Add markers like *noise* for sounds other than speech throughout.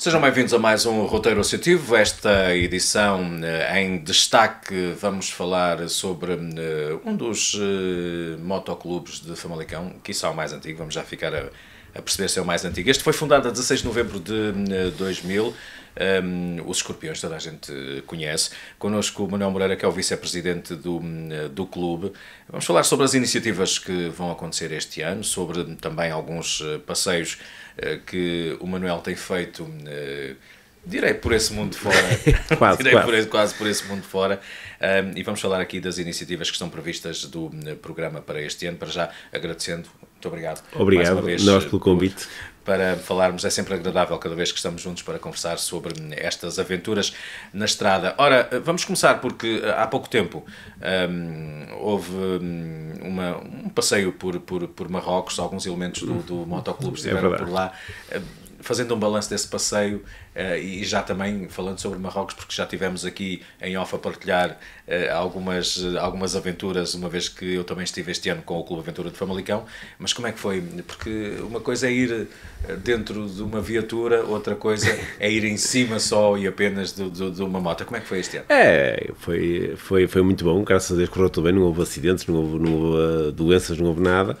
Sejam bem-vindos a mais um Roteiro Associativo. Esta edição eh, em destaque vamos falar sobre eh, um dos eh, motoclubes de Famalicão, que isso é o mais antigo, vamos já ficar a, a perceber se é o mais antigo. Este foi fundado a 16 de novembro de 2000 um, os escorpiões, toda a gente conhece. Connosco o Manuel Moreira, que é o vice-presidente do, do clube. Vamos falar sobre as iniciativas que vão acontecer este ano, sobre também alguns eh, passeios eh, que o Manuel tem feito. Eh, direi por esse mundo fora. *laughs* *laughs* quase, Direi quase. Por esse, quase por esse mundo fora. Um, e vamos falar aqui das iniciativas que estão previstas do programa para este ano. Para já agradecendo, muito obrigado. Obrigado, nós pelo convite. Por, para falarmos. É sempre agradável cada vez que estamos juntos para conversar sobre estas aventuras na estrada. Ora, vamos começar porque eh, há pouco tempo ehm, houve hum, uma, um passeio por, por, por Marrocos, alguns elementos do, do motoclube é estiveram é por lá fazendo um balanço desse passeio uh, e já também falando sobre Marrocos, porque já tivemos aqui em off a partilhar uh, algumas, algumas aventuras, uma vez que eu também estive este ano com o Clube Aventura de Famalicão, mas como é que foi? Porque uma coisa é ir eh, dentro de uma viatura, outra coisa é ir em cima só e apenas de, de, de uma moto. Como é que foi este ano? É, foi, foi, foi muito bom, graças a Deus correu tudo bem, não houve acidentes, não houve, não houve doenças, não houve nada.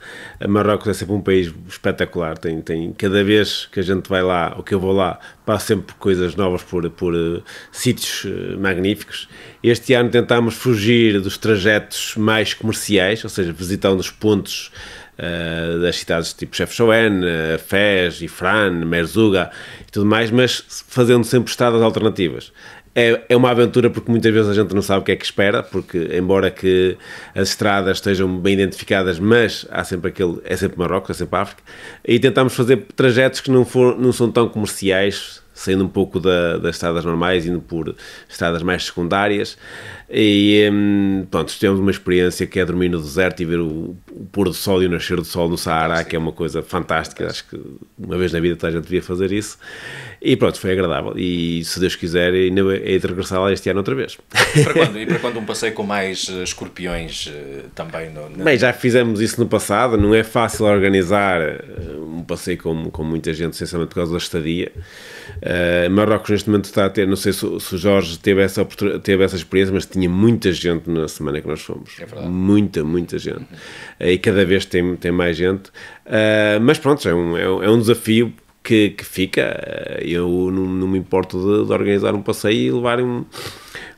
Marrocos é sempre um país espetacular, tem, tem cada vez que a gente vai vai lá, ou que eu vou lá, passo sempre por coisas novas, por, por uh, sítios uh, magníficos. Este ano tentámos fugir dos trajetos mais comerciais, ou seja, visitando os pontos uh, das cidades tipo Chefchaouen, Fez, Ifran, Merzuga e tudo mais, mas fazendo sempre estradas alternativas é, é uma aventura porque muitas vezes a gente não sabe o que é que espera, porque embora que as estradas estejam bem identificadas, mas há sempre aquele, é sempre Marrocos, é sempre África, e tentamos fazer trajetos que não, for, não são tão comerciais, saindo um pouco da, das estradas normais, indo por estradas mais secundárias. E hum, pronto, temos é uma experiência que é dormir no deserto e ver o, o pôr do sol e o nascer do sol no Saara, que é uma coisa fantástica. Acho que uma vez na vida toda a gente devia fazer isso. E pronto, foi agradável. E se Deus quiser, ainda é de regressar lá este ano outra vez. E para quando, e para quando um passeio com mais eh, escorpiões eh, também? No, no... Bem, já fizemos isso no passado. Não é fácil organizar eh, um passeio com, com muita gente, sinceramente, por causa da estadia. Uh, Marrocos neste momento está a ter, não sei se, se o Jorge teve essa, teve essa experiência, mas tinha muita gente na semana que nós fomos. É verdade. Muita, muita gente. Uh, e cada vez tem, tem mais gente. Uh, mas pronto, é um, é um, é um desafio que, que, fica. Eu não, não me importo de, de, organizar um passeio e levar um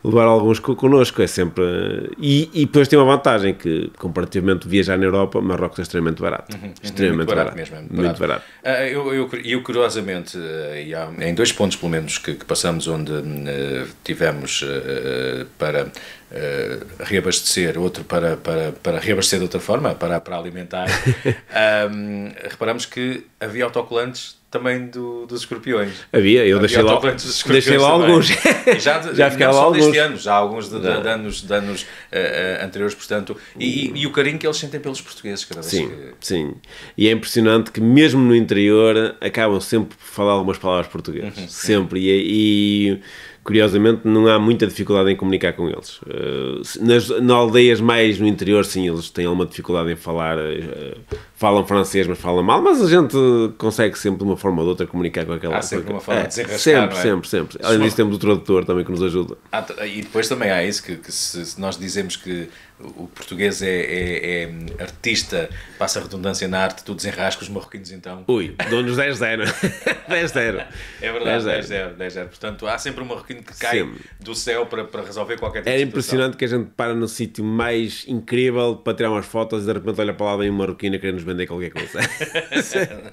levar alguns connosco, é sempre... E, e depois tem uma vantagem, que comparativamente viajar na Europa, Marrocos é extremamente barato. Uhum, é extremamente barato, barato, mesmo, é muito, barato. barato. Uh, eu, eu, eu, curiosamente, uh, em dois pontos pelo menos que, que passamos onde uh, tivemos eh, para... Uh, reabastecer, outro para, para, para reabastecer de outra forma, para, para alimentar, um, *laughs* reparamos que havia autocolantes também do, dos escorpiões. Havia, eu deixei, lá, deixei lá alguns. *laughs* já, *laughs* já lá alguns. ano, já há alguns de, de, de anos, de anos uh, anteriores, portanto. E, e, o carinho que eles sentem pelos portugueses cada vez. Sim, que... sim. E é impressionante que mesmo no interior acabam sempre por falar algumas palavras portuguesas. Uhum, sempre. E, e, curiosamente não há muita dificuldade em comunicar com eles. Uh, nas, nas aldeias mais no interior, sim, eles têm alguma dificuldade em falar falam francês, mas falam mal, mas a gente consegue sempre de uma forma ou de outra comunicar com aquela... pessoa. Há sempre com uma forma é, de se Sempre, é? sempre, sempre. Além disso temos o tradutor também que nos ajuda. Ah, e depois também há isso que, que se, nós dizemos que o português é, é, é, artista, passa a redundância na arte, tu desenrasca os marroquinos então. Ui, dou-nos 10-0. 10-0. *laughs* É verdade, 10-0. Portanto, há sempre um marroquino que cai Sim. do céu para, para resolver qualquer tipo é impressionante que a gente para no sítio mais incrível para tirar umas fotos e de repente olha para lá vem um marroquino a querer nos mandei qualquer coisa. *laughs*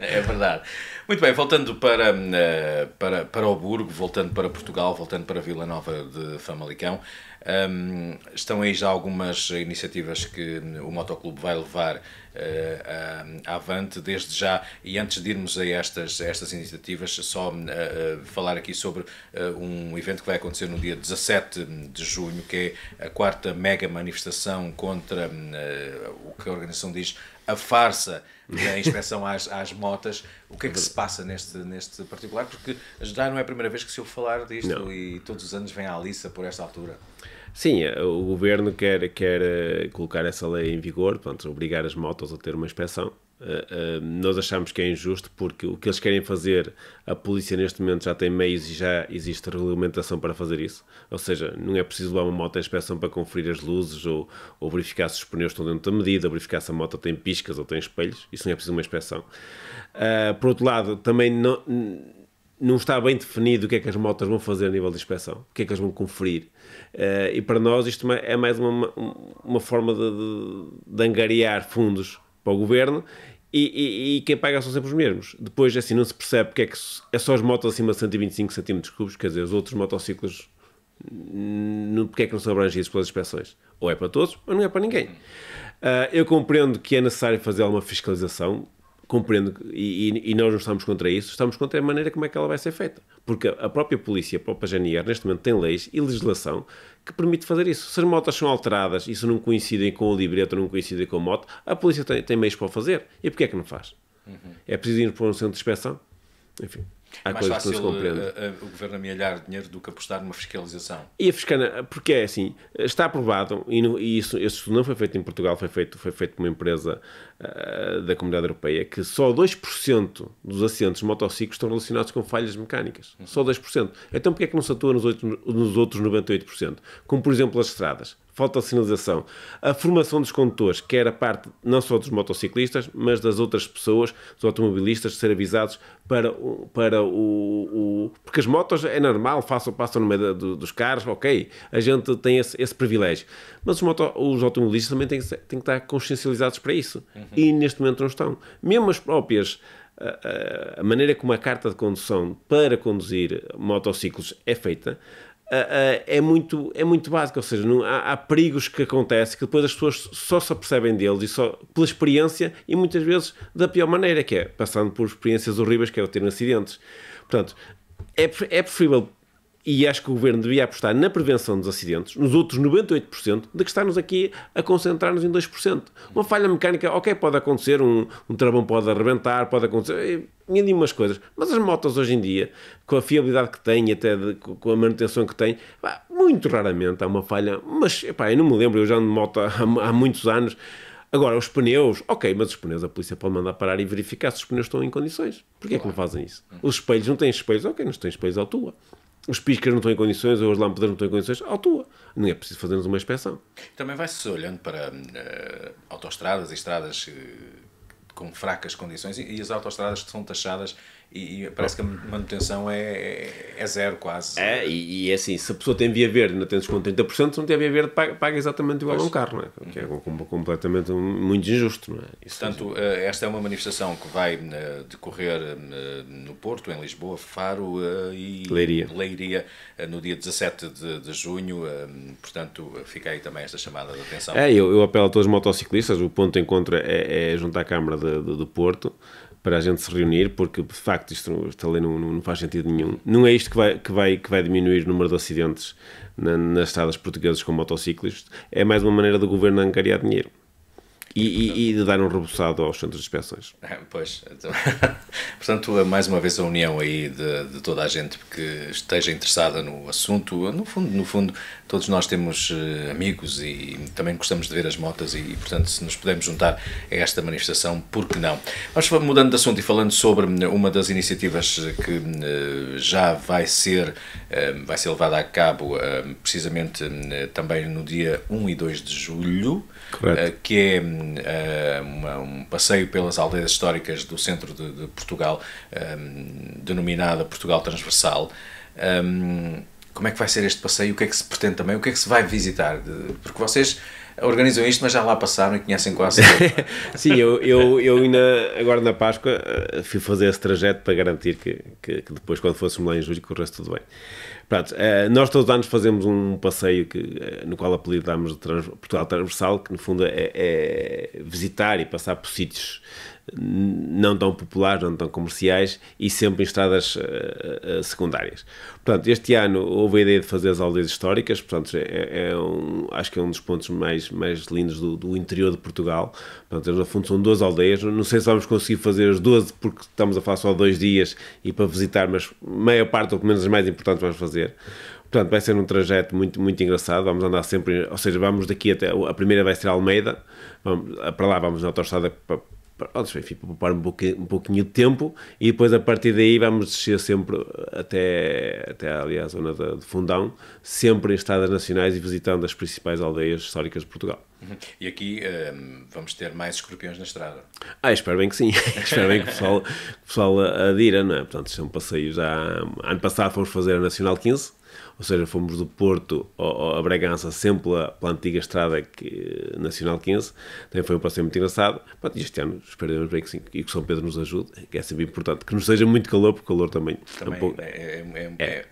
é verdade. Muito bem, voltando para, eh, para, para o Burgo, voltando para Portugal, voltando para Vila Nova de Famalicão, um, ehm, estão aí já algumas iniciativas que o Motoclube vai levar uh, a, avante desde já. E antes de irmos a estas, estas iniciativas, só uh, uh, falar aqui sobre um evento que vai acontecer no dia 17 de junho, que é a quarta mega manifestação contra o que a organização diz a farsa da inspeção às, às motas, o que é que se passa neste, neste particular? Porque já não é a primeira vez que se ouve falar disto não. e todos os anos vem à Alissa por esta altura. Sim, eh, o governo quer, quer eh, colocar essa lei em vigor, portanto, obrigar as motas a ter uma inspeção. Uh, nós achamos que é injusto porque o que eles querem fazer, a polícia neste momento já tem meios e já existe regulamentação para fazer isso. Ou seja, não é preciso levar uma moto à inspeção para conferir as luzes ou, ou verificar se os pneus estão dentro da medida, ou verificar se a moto tem piscas ou tem espelhos. Isso não é preciso uma inspeção. Uh, por outro lado, também não, não está bem definido o que é que as motas vão fazer a nível de inspeção, o que é que elas vão conferir. e para nós isto é mais uma, uma forma de, de, de angariar fundos para o governo e, e, e, quem paga são sempre os mesmos. Depois, é assim, não se percebe porque é que é só as motos acima de 125 cm cúbicos, quer dizer, os outros motociclos, não, porque é que não são abrangidos pelas inspeções? Ou é para todos, ou não é para ninguém. Uh, eu compreendo que é necessário fazer alguma fiscalização, compreendo e, e, nós não estamos contra isso, estamos contra a maneira como é que ela vai ser feita. Porque a própria polícia, a própria GNR, neste momento tem leis e legislação que permite fazer isso. Se as motas são alteradas e se não coincidem com o libreto, não coincidem com a moto, a polícia tem, tem meios para o fazer. E porquê é que não faz? Uhum. É preciso ir para um centro de inspeção? Enfim. Há é, é mais fácil a, a, eh, eh, eh, o governo amealhar dinheiro do que apostar numa fiscalização. E a fiscalização, porque é assim, está aprovado, e, no, e isso, esse estudo não foi feito em Portugal, foi feito, foi feito por uma empresa uh, da Comunidade Europeia, que só 2% dos acidentes de motociclos estão relacionados com falhas mecânicas. Uhum. Só 2%. Então porquê é que não se atua nos, 8, nos outros 98%? Como, por exemplo, as estradas falta a formação dos condutores, que era parte não só dos motociclistas, mas das outras pessoas, dos automobilistas, de ser avisados para, para o, o Porque as motos é normal, façam, passam no meio dos carros, ok, a gente tem esse, esse privilégio. Mas os, moto, os automobilistas também têm, têm que estar consciencializados para isso. Uhum. E neste momento não estão. Mesmo as próprias a maneira como a carta de condução para conduzir motociclos é feita, ah, ah, é muito, é muito básico, ou seja, não, há, há, perigos que acontecem que depois as pessoas só se apercebem deles e só pela experiência e muitas vezes da pior maneira, que é passando por experiências horríveis, que é o ter acidentes. Portanto, é, é preferível e acho que o governo devia apostar na prevenção dos acidentes, nos outros 98%, de que estarmos aqui a concentrar-nos em 2%. Uma falha mecânica, ok, pode acontecer, um, um travão pode arrebentar, pode acontecer, eh, e umas coisas. Mas as motas hoje em dia, com a fiabilidade que têm, até de, com a manutenção que têm, muito raramente há uma falha. Mas, epá, eu não me lembro, eu já ando de moto há, há muitos anos. Agora, os pneus, ok, mas os pneus a polícia pode mandar parar e verificar se os pneus estão em condições. Porquê claro. é que não fazem isso? Os espelhos não têm espelhos, ok, não têm espelhos, tua os piscas não estão em condições, ou as lâmpadas não estão em condições, autua. Não é preciso fazermos uma inspeção. Também vai-se olhando para uh, e estradas uh, com fracas condições e, e as autoestradas que são taxadas e, parece que a manutenção é, é zero quase. É, e, e, é assim, se a pessoa tem via verde e não tem desconto 30%, se não tem via verde paga, paga exatamente igual ao a um carro, não é? Uhum. que é uhum. completamente muito injusto. Não é? Isso Portanto, é... esta é uma manifestação que vai eh, decorrer eh, no Porto, em Lisboa, Faro e Leiria, Leiria no dia 17 de, de junho, portanto fica aí também esta chamada de atenção. É, eu, eu apelo a todos os motociclistas, o ponto de encontro é, é junto à Câmara de, de, do Porto, para a gente se reunir, porque de facto isto está ali não, não, faz sentido nenhum. Não é isto que vai, que vai, que vai diminuir o número de acidentes na, nas estradas portuguesas com motociclistas, é mais uma maneira do governo angariar dinheiro. E, e, de dar um reboçado aos centros de inspeções. É, pois, então, *laughs* portanto, é mais uma vez a união aí de, de, toda a gente que esteja interessada no assunto. No fundo, no fundo, todos nós temos eh, amigos e também gostamos de ver as motas e, portanto, se nos pudermos juntar a esta manifestação, por que não? Mas mudando de assunto e falando sobre eh, uma das iniciativas eh, que já vai ser, vai ser levada a cabo precisamente também no dia 1 e 2 de julho, Correto. que é eh, uma, um passeio pelas aldeias históricas do centro de, de Portugal, um, denominada Portugal Transversal. Um, como é que vai ser este passeio? O que é que se pretende também? O que é que se vai visitar? Porque vocês organizam isto, mas já lá passaram e conhecem quase tudo. É? *laughs* Sim, eu, eu, eu ainda, agora na Páscoa, eh, fui fazer esse trajeto para garantir que, que, que depois, quando fôssemos lá em julho, corresse tudo bem. Pronto, eh, nós todos os anos fazemos um passeio que, eh, no qual apelidamos de Portugal Transversal, que no fundo é, é visitar e passar por sítios não tão populares, não tão comerciais e sempre em estradas uh, uh, secundárias. Portanto, este ano houve a ideia de fazer as aldeias históricas, portanto, é, é um, acho que é um dos pontos mais, mais lindos do, do interior de Portugal. Portanto, no fundo são duas aldeias, não sei se vamos conseguir fazer as 12 porque estamos a falar só dois dias e para visitar, mas meia parte, ou pelo menos as mais importantes, vamos fazer. Portanto, vai ser um trajeto muito, muito engraçado. Vamos andar sempre, ou seja, vamos daqui até. A primeira vai ser Almeida, vamos, para lá vamos na autostrada para, pronto, enfim, poupar um pouquinho, um pouquinho de tempo e depois a partir daí vamos descer sempre até, até ali à zona de, de Fundão, sempre em estradas nacionais e visitando as principais aldeias históricas de Portugal. Uhum. E aqui um, ehm, vamos ter mais escorpiões na estrada. Ah, espero bem que sim. *laughs* espero bem que o pessoal, o pessoal adira, não é? Portanto, isto é um passeio já. Ano passado fomos fazer a Nacional 15, ou seja, fomos do Porto a Bragança sempre pela, pela antiga estrada que, Nacional 15. Também foi um passeio muito engraçado. Pronto, este ano esperemos bem que sim e que São Pedro nos ajude, que é sempre importante. Que não seja muito calor, porque calor também, também um é, é, é, é.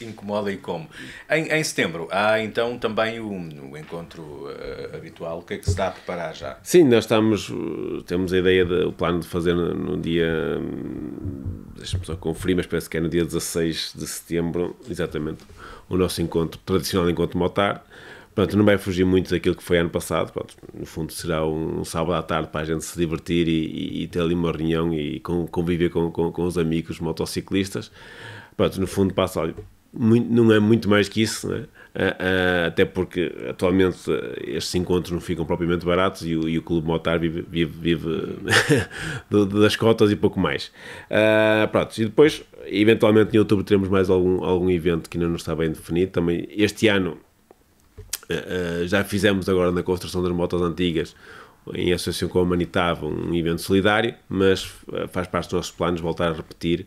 é *laughs* incomoda e como. Em, em, setembro há então também o, o encontro. Uh, habitual, o que é que se está a preparar já? Sim, nós estamos, eh, temos a ideia, do o plano de fazer no dia, hum, deixa-me só conferir, mas parece que é no dia 16 de setembro, exatamente, o nosso encontro, tradicional encontro motar, Pronto, não vai fugir muito daquilo que foi ano passado. Pronto, no fundo, será um, um sábado à tarde para a gente se divertir e, e, e ter ali uma reunião e com, conviver com, com, com, os amigos motociclistas. Pronto, no fundo, passa muito, não é muito mais que isso, né? Eh, eh, até porque atualmente eh, estes encontros não ficam propriamente baratos e o, e o Clube Motar vive, vive, vive *laughs* das cotas e pouco mais. Uh, pronto, e depois, eventualmente em outubro, teremos mais algum, algum evento que ainda não está bem definido. Também este ano uh, já fizemos agora na construção das motas antigas em associação com a Humanitava, um evento solidário, mas faz parte dos nossos planos voltar a repetir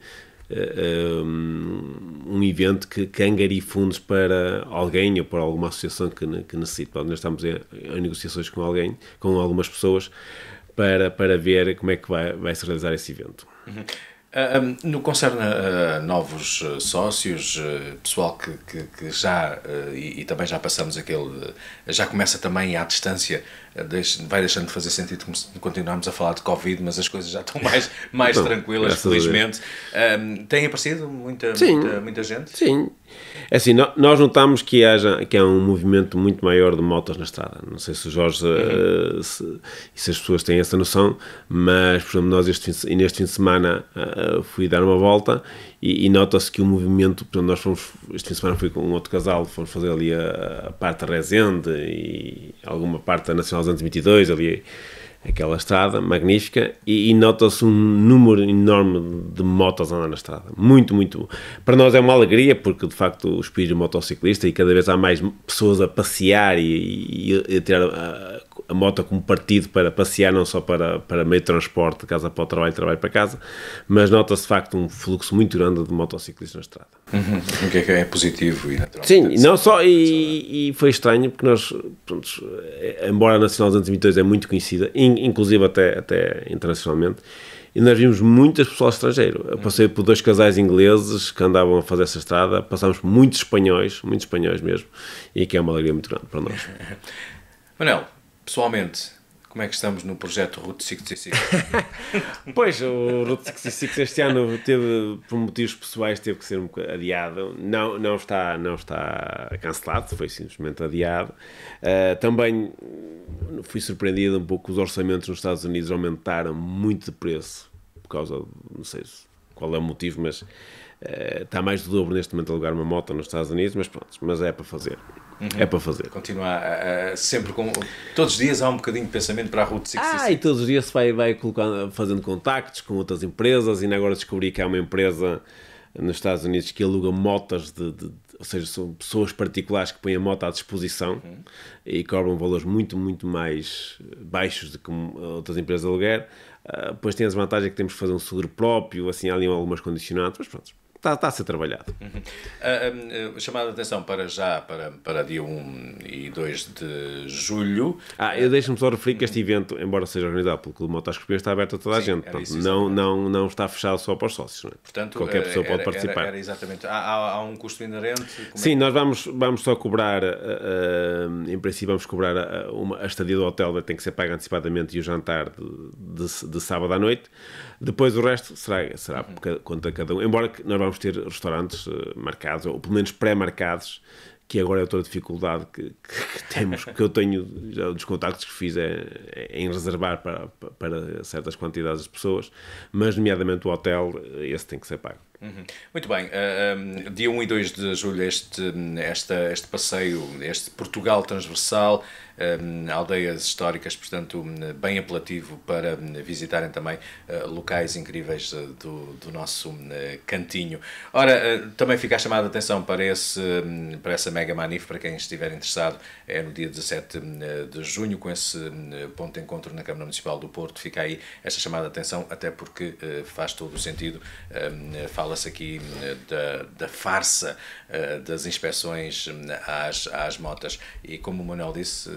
eh, eh, um evento que, que fundos para alguém ou para alguma associação que, que necessite. Portanto, nós estamos em, negociações com alguém, com algumas pessoas, para, para ver como é que vai, vai se realizar esse evento. Uhum. um, eh, no que concerne a uh, novos uh, sócios, pessoal que, que, que já, e, e, também já passamos aquele, já começa também à distância é, vai deixando de fazer sentido continuarmos a falar de Covid, mas as coisas já estão mais, mais então, tranquilas, felizmente. Um, tem aparecido muita, muita, muita, gente? Sim. É assim, nós notamos que, haja, que há um movimento muito maior de motas na estrada. Não sei se o Jorge uhum. Eh, se, se, as pessoas têm essa noção, mas, por exemplo, nós neste fim de semana eh, fui dar uma volta e, e nota-se que o movimento, portanto, nós fomos, este fim de semana fui com um outro casal, fomos fazer ali a, a parte da Resende e alguma parte da Nacional 222, ali aquela estrada magnífica, e, e nota-se um número enorme de motos andando na estrada. Muito, muito. Para nós é uma alegria, porque de facto o espírito motociclista e cada vez há mais pessoas a passear e, e, e a tirar a, a moto como partido para passear, não só para, para meio de transporte, de casa para o trabalho, trabalho para casa, mas nota-se de facto um fluxo muito grande de motociclistas na estrada. Uhum. O que é que é positivo e natural. Sim, não só, e, e, foi estranho porque nós, pronto, é, embora a Nacional 222 é muito conhecida, inclusive até, até internacionalmente, e nós vimos muitas pessoas estrangeiras. Eu passei por dois casais ingleses que andavam a fazer essa estrada, passámos por muitos espanhóis, muitos espanhóis mesmo, e que é uma alegria muito grande para nós. *laughs* Manel, Pessoalmente, como é que estamos no projeto Route 666? *laughs* pois, o Route 666 este ano teve, por motivos pessoais, teve que ser um adiado. Não, não, está, não está cancelado, foi simplesmente adiado. Uh, também fui surpreendido um pouco, os orçamentos nos Estados Unidos aumentaram muito de preço, por causa, não sei qual é o motivo, mas está eh, mais do dobro neste momento alugar uma moto nos Estados Unidos, mas pronto, mas é para fazer. Uhum. É para fazer. Continuar uh, eh, eh, sempre com. Todos os dias há um bocadinho de pensamento para a Route 66. Ah, e todos os dias se vai, vai colocando, fazendo contactos com outras empresas. E agora descobri que há uma empresa nos Estados Unidos que aluga motas, de, de, de ou seja, são pessoas particulares que põem a moto à disposição uhum. e cobram valores muito, muito mais baixos do que outras empresas de aluguer. Uh, tem a desvantagem que temos que fazer um seguro próprio, assim, há ali algumas condicionantes, mas pronto está, está a ser trabalhado. Uhum. Uh, chamada de atenção para já, para, para dia 1 e 2 de julho. Ah, eu deixo-me só referir que este evento, embora seja organizado pelo Clube Motoscopia, está aberto a toda Sim, a gente. Portanto, não, não, não está fechado só para os sócios. É? Portanto, Qualquer pessoa eh, era, pode participar. Era, era exatamente. Há, há, há, um custo inerente? É Sim, é? nós vamos, vamos só cobrar, uh, em princípio, vamos cobrar a, uma, a estadia do hotel, tem que ser paga antecipadamente, e o jantar de, de, de sábado à noite. Depois o resto será, será uhum. conta cada um. Embora nós vamos ter restaurantes uh, marcados, ou pelo menos pré-marcados, que agora é toda a dificuldade que, que, que temos, que eu tenho, já dos contactos que fiz é, é em reservar para, para certas quantidades de pessoas, mas nomeadamente o hotel, eh, esse tem que ser pago. Uhum. Muito bem, uh, um, dia 1 e 2 de julho, este, esta, este passeio, este Portugal transversal, um, ehm, aldeias históricas, portanto, bem apelativo para visitarem também uh, locais incríveis eh, do, do nosso uh, cantinho. Ora, também fica a chamada a atenção para, esse, hum, para essa Mega Manif, para quem estiver interessado, é no dia 17 hum, de junho, com esse hum, ponto de encontro na Câmara Municipal do Porto. Fica aí esta chamada a atenção, até porque faz todo o sentido, fala Fala-se aqui eh, da, da farsa eh, das inspeções eh, às, às motas. E como o Manuel disse,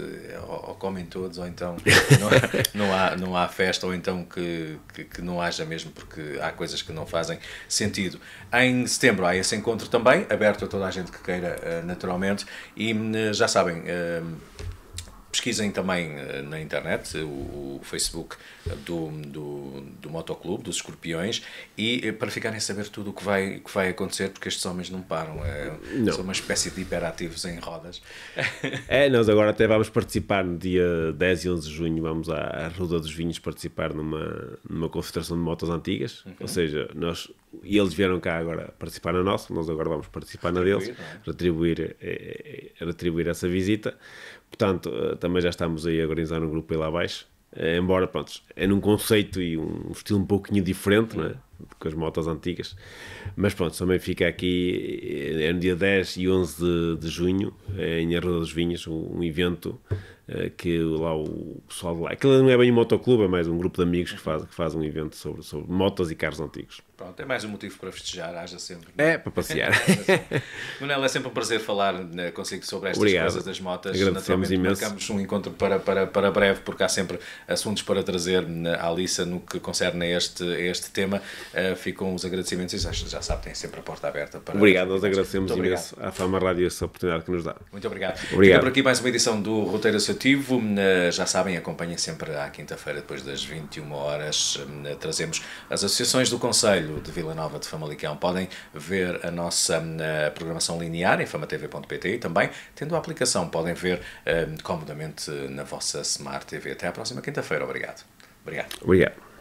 ou, ou comem todos, ou então não, *laughs* não, há, não há festa, ou então que, que, que, não haja mesmo, porque há coisas que não fazem sentido. Em setembro há esse encontro também, aberto a toda a gente que queira, naturalmente. E hum, já sabem pesquisem também eh, na internet o, Facebook do, do, do Motoclube, dos Escorpiões, e eh, para ficarem a saber tudo o que vai, que vai acontecer, porque estes homens não param. É, não. São uma espécie de hiperativos em rodas. É, nós agora até vamos participar no dia 10 e 11 de junho, vamos à Ruda dos Vinhos participar numa, numa concentração de motos antigas, uhum. ou seja, nós e eles vieram cá agora participar na nossa, nós agora vamos participar retribuir, na deles, é? retribuir, eh, retribuir essa visita. Portanto, eh, também já estamos aí a organizar um grupo aí lá abaixo. Eh, embora, pronto, é num conceito e um estilo um pouquinho diferente, não é? Com as motas antigas. Mas pronto, também fica aqui, eh, é no dia 10 e 11 de, de junho, em Arruda dos Vinhos, um evento eh, que lá o pessoal de lá. Aquilo não é bem um motoclube, é mais um grupo de amigos que faz, que faz um evento sobre, sobre motos e carros antigos. Pronto, é mais um motivo para festejar, haja sempre. É? é, para passear. *laughs* Manela é sempre um prazer falar né, consigo sobre estas Obrigado. coisas das motas. Agradecemos imenso. Marcamos um encontro para, para, para breve, porque há sempre assuntos para trazer né, à Alissa no que concerne a este, a este tema. Uh, ficam os agradecimentos e já, já sabe, tem sempre a porta aberta. Para obrigado, nós agradecemos Muito imenso à Fama Rádio essa oportunidade que nos dá. Muito obrigado. obrigado. Fica por aqui mais uma edição do Roteiro Associativo Hum, eh, já sabem, acompanhem sempre à quinta-feira, depois das 21 horas. Hum, eh, trazemos as associações do Conselho de Vila Nova de Famalicão. Podem ver a nossa hum, eh, programação linear em famatv.pt e também, tendo a aplicação, podem ver comodamente na vossa Smart TV. Até à próxima quinta-feira. Obrigado. Obrigado. Obrigado.